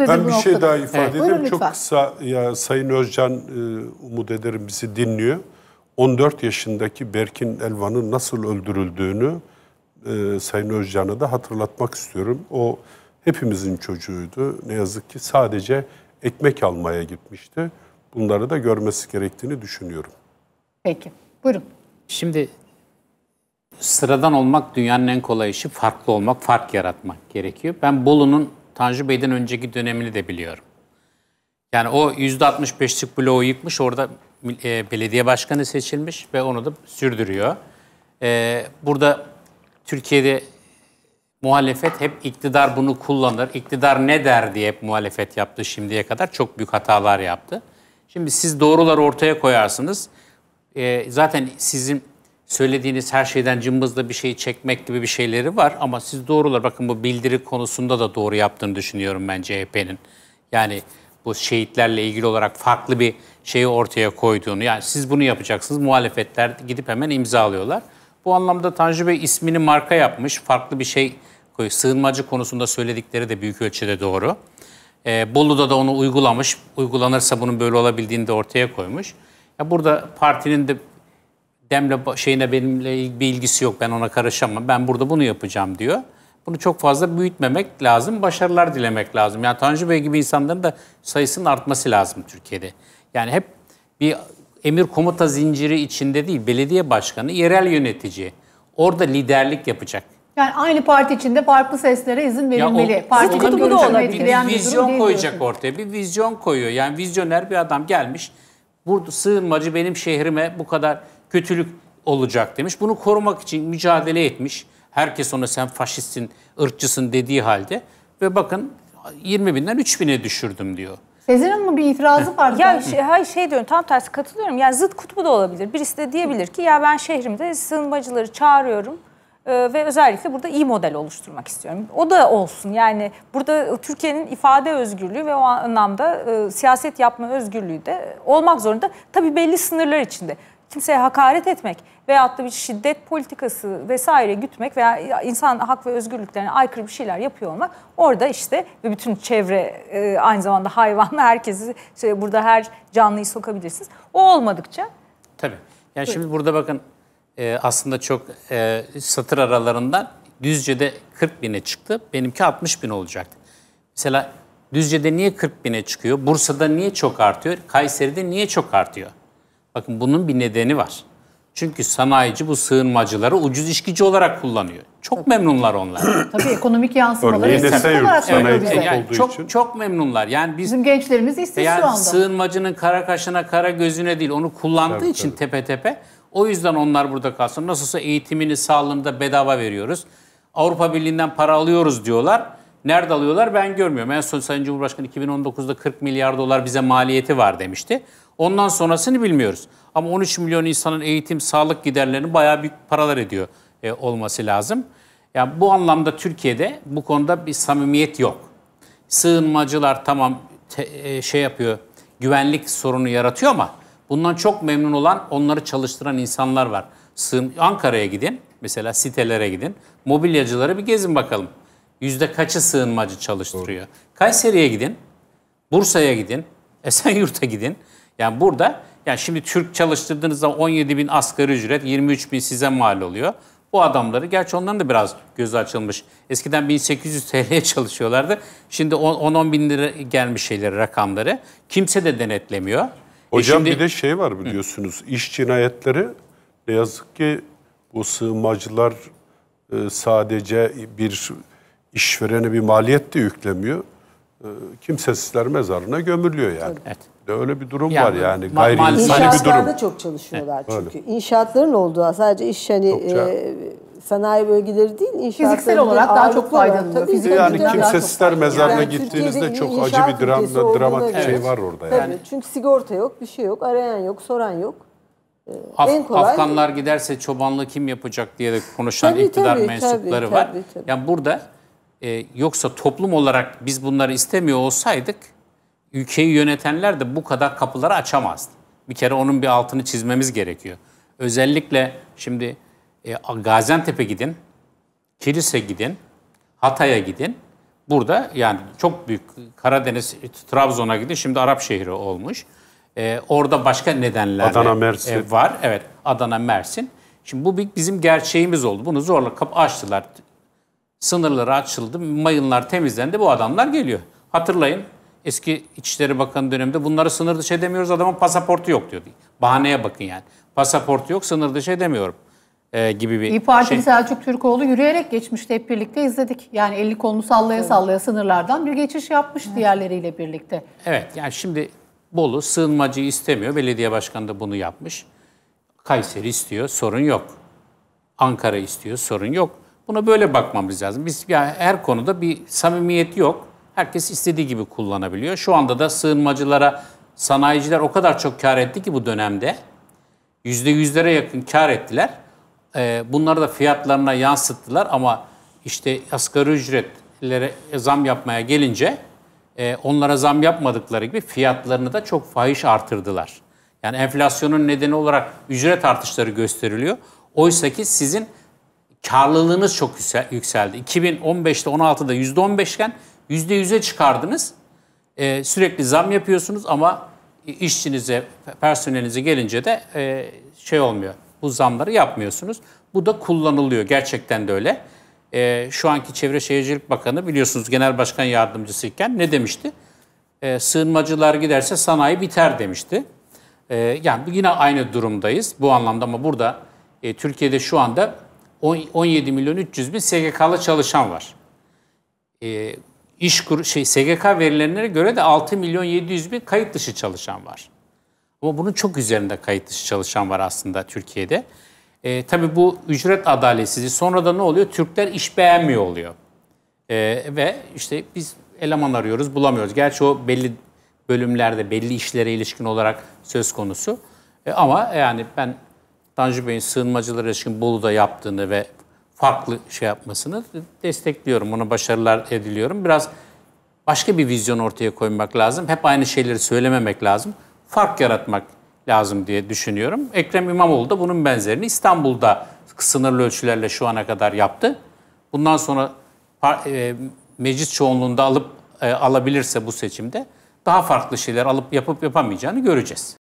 nedir ben bu bir şey daha ifade evet. edeyim. Çok kısa ya, Sayın Özcan e, umut ederim bizi dinliyor. 14 yaşındaki Berkin Elvan'ın nasıl öldürüldüğünü e, Sayın Özcan'a da hatırlatmak istiyorum. O hepimizin çocuğuydu. Ne yazık ki sadece ekmek almaya gitmişti. Bunları da görmesi gerektiğini düşünüyorum. Peki, buyurun. Şimdi sıradan olmak dünyanın en kolay işi, farklı olmak, fark yaratmak gerekiyor. Ben Bolu'nun Tanju Bey'den önceki dönemini de biliyorum. Yani o %65'lik bloğu yıkmış, orada e, belediye başkanı seçilmiş ve onu da sürdürüyor. E, burada Türkiye'de muhalefet hep iktidar bunu kullanır. İktidar ne der diye hep muhalefet yaptı şimdiye kadar. Çok büyük hatalar yaptı. Şimdi siz doğruları ortaya koyarsınız. E, zaten sizin söylediğiniz her şeyden cımbızla bir şeyi çekmek gibi bir şeyleri var ama siz doğrular. Bakın bu bildiri konusunda da doğru yaptığını düşünüyorum ben CHP'nin. Yani bu şehitlerle ilgili olarak farklı bir şeyi ortaya koyduğunu. Yani siz bunu yapacaksınız. Muhalefetler gidip hemen imzalıyorlar. Bu anlamda Tanju Bey ismini marka yapmış. Farklı bir şey koyuyor. Sığınmacı konusunda söyledikleri de büyük ölçüde doğru. Ee, Bolu'da da onu uygulamış. Uygulanırsa bunun böyle olabildiğini de ortaya koymuş. Ya burada partinin de demle şeyine benimle bir ilgisi yok. Ben ona karışamam. Ben burada bunu yapacağım diyor. Bunu çok fazla büyütmemek lazım. Başarılar dilemek lazım. Yani Tanju Bey gibi insanların da sayısının artması lazım Türkiye'de. Yani hep bir emir komuta zinciri içinde değil, belediye başkanı, yerel yönetici. Orada liderlik yapacak. Yani aynı parti içinde farklı seslere izin verilmeli. Ya o, parti kutubu da olabilir. Bir, bir vizyon bir koyacak diyorsun. ortaya. Bir vizyon koyuyor. Yani vizyoner bir adam gelmiş. Burada sığınmacı benim şehrime bu kadar kötülük olacak demiş. Bunu korumak için mücadele etmiş. Herkes ona sen faşistsin, ırkçısın dediği halde. Ve bakın 20 binden 3 bine düşürdüm diyor. Sezin Hanım'ın bir itirazı var Ya şey, hayır şey diyorum tam tersi katılıyorum. Yani zıt kutbu da olabilir. Birisi de diyebilir ki ya ben şehrimde sığınmacıları çağırıyorum e, ve özellikle burada iyi model oluşturmak istiyorum. O da olsun yani burada Türkiye'nin ifade özgürlüğü ve o anlamda e, siyaset yapma özgürlüğü de olmak zorunda. Tabii belli sınırlar içinde kimseye hakaret etmek veyahut da bir şiddet politikası vesaire gütmek veya insan hak ve özgürlüklerine aykırı bir şeyler yapıyor olmak orada işte ve bütün çevre e, aynı zamanda hayvanla herkesi şey, burada her canlıyı sokabilirsiniz. O olmadıkça. Tabii. Yani Buyurun. şimdi burada bakın e, aslında çok e, satır aralarından Düzce'de 40 bine çıktı. Benimki 60 bin olacaktı. Mesela Düzce'de niye 40 bine çıkıyor? Bursa'da niye çok artıyor? Kayseri'de niye çok artıyor? Bakın bunun bir nedeni var. Çünkü sanayici bu sığınmacıları ucuz işkici olarak kullanıyor. Çok Tabii. memnunlar onlar. Tabii ekonomik yansımaları istatistik olarak evet, bize. Yani çok, için. çok memnunlar. Yani biz, Bizim gençlerimiz istiyor yani şu anda. Sığınmacının kara kaşına kara gözüne değil onu kullandığı tabii, için tabii. tepe tepe. O yüzden onlar burada kalsın. Nasılsa eğitimini sağlığını da bedava veriyoruz. Avrupa Birliği'nden para alıyoruz diyorlar. Nerede alıyorlar ben görmüyorum. En son Sayın Cumhurbaşkanı 2019'da 40 milyar dolar bize maliyeti var demişti. Ondan sonrasını bilmiyoruz. Ama 13 milyon insanın eğitim, sağlık giderlerini bayağı büyük paralar ediyor e, olması lazım. Yani bu anlamda Türkiye'de bu konuda bir samimiyet yok. Sığınmacılar tamam te, e, şey yapıyor, güvenlik sorunu yaratıyor ama bundan çok memnun olan onları çalıştıran insanlar var. Sığın Ankara'ya gidin, mesela sitelere gidin, mobilyacıları bir gezin bakalım. Yüzde kaçı sığınmacı çalıştırıyor? Kayseri'ye gidin, Bursa'ya gidin, Esenyurt'a gidin. Yani burada yani şimdi Türk çalıştırdığınızda 17 bin asgari ücret 23 bin size mal oluyor. Bu adamları gerçi onların da biraz gözü açılmış. Eskiden 1800 TL'ye çalışıyorlardı. Şimdi 10-10 bin lira gelmiş şeyleri rakamları. Kimse de denetlemiyor. E, Hocam e şimdi... bir de şey var biliyorsunuz Hı. iş cinayetleri ne yazık ki bu sığınmacılar e, sadece bir işverene bir maliyet de yüklemiyor. E, kimsesizler mezarına gömülüyor yani. Evet. De öyle bir durum yani, var yani gayri insani bir durum. İnşaatlarda çok çalışıyorlar evet. çünkü. Öyle. İnşaatların olduğu sadece iş hani e, sanayi bölgeleri değil inşaatların fiziksel olarak daha çok faydalanıyor. Fiziksel yani kimsesizler mezarına yani gittiğinizde çok acı bir dram, dramatik evet. şey var orada yani. Tabii, çünkü sigorta yok, bir şey yok, arayan yok, soran yok. Ee, Af, en kolay Afganlar giderse çobanlığı kim yapacak diye de konuşan tabii, iktidar tabii, mensupları tabii, var. Tabii, tabii. Yani burada e, yoksa toplum olarak biz bunları istemiyor olsaydık ülkeyi yönetenler de bu kadar kapıları açamazdı. Bir kere onun bir altını çizmemiz gerekiyor. Özellikle şimdi e, Gaziantep'e gidin, Kilis'e gidin, Hatay'a gidin. Burada yani çok büyük Karadeniz, Trabzon'a gidin. Şimdi Arap şehri olmuş. E, orada başka nedenler Adana, Mersin. E, var. Evet Adana, Mersin. Şimdi bu bizim gerçeğimiz oldu. Bunu zorla kapı açtılar sınırları açıldı, mayınlar temizlendi, bu adamlar geliyor. Hatırlayın eski İçişleri Bakanı döneminde bunları sınır dışı edemiyoruz, adamın pasaportu yok diyordu. Bahaneye bakın yani. Pasaportu yok, sınır dışı edemiyorum e, gibi bir İyi Partili şey. Selçuk Türkoğlu yürüyerek geçmişti hep birlikte izledik. Yani elli kolunu sallaya sallaya sınırlardan bir geçiş yapmış evet. diğerleriyle birlikte. Evet yani şimdi Bolu sığınmacıyı istemiyor. Belediye başkanı da bunu yapmış. Kayseri istiyor sorun yok. Ankara istiyor sorun yok. Buna böyle bakmamız lazım. Biz yani her konuda bir samimiyet yok. Herkes istediği gibi kullanabiliyor. Şu anda da sığınmacılara sanayiciler o kadar çok kar etti ki bu dönemde. Yüzde yüzlere yakın kar ettiler. Ee, bunları da fiyatlarına yansıttılar ama işte asgari ücretlere zam yapmaya gelince e, onlara zam yapmadıkları gibi fiyatlarını da çok fahiş artırdılar. Yani enflasyonun nedeni olarak ücret artışları gösteriliyor. Oysa ki sizin karlılığınız çok yükseldi. 2015'te 16'da %15 iken %100'e çıkardınız. Ee, sürekli zam yapıyorsunuz ama işçinize, personelinize gelince de e, şey olmuyor. Bu zamları yapmıyorsunuz. Bu da kullanılıyor. Gerçekten de öyle. E, şu anki Çevre Şehircilik Bakanı biliyorsunuz Genel Başkan Yardımcısı iken ne demişti? E, sığınmacılar giderse sanayi biter demişti. E, yani yine aynı durumdayız bu anlamda ama burada e, Türkiye'de şu anda 17 milyon 300 bin SGK'lı çalışan var. E, iş kur, şey SGK verilerine göre de 6 milyon 700 bin kayıt dışı çalışan var. Ama bunun çok üzerinde kayıt dışı çalışan var aslında Türkiye'de. E, tabii bu ücret adaletsizliği sonra da ne oluyor? Türkler iş beğenmiyor oluyor. E, ve işte biz eleman arıyoruz bulamıyoruz. Gerçi o belli bölümlerde belli işlere ilişkin olarak söz konusu. E, ama yani ben Tanju Bey'in sığınmacılar ilişkin Bolu'da yaptığını ve farklı şey yapmasını destekliyorum. Ona başarılar ediliyorum. Biraz başka bir vizyon ortaya koymak lazım. Hep aynı şeyleri söylememek lazım. Fark yaratmak lazım diye düşünüyorum. Ekrem İmamoğlu da bunun benzerini İstanbul'da sınırlı ölçülerle şu ana kadar yaptı. Bundan sonra e, meclis çoğunluğunda alıp e, alabilirse bu seçimde daha farklı şeyler alıp yapıp yapamayacağını göreceğiz.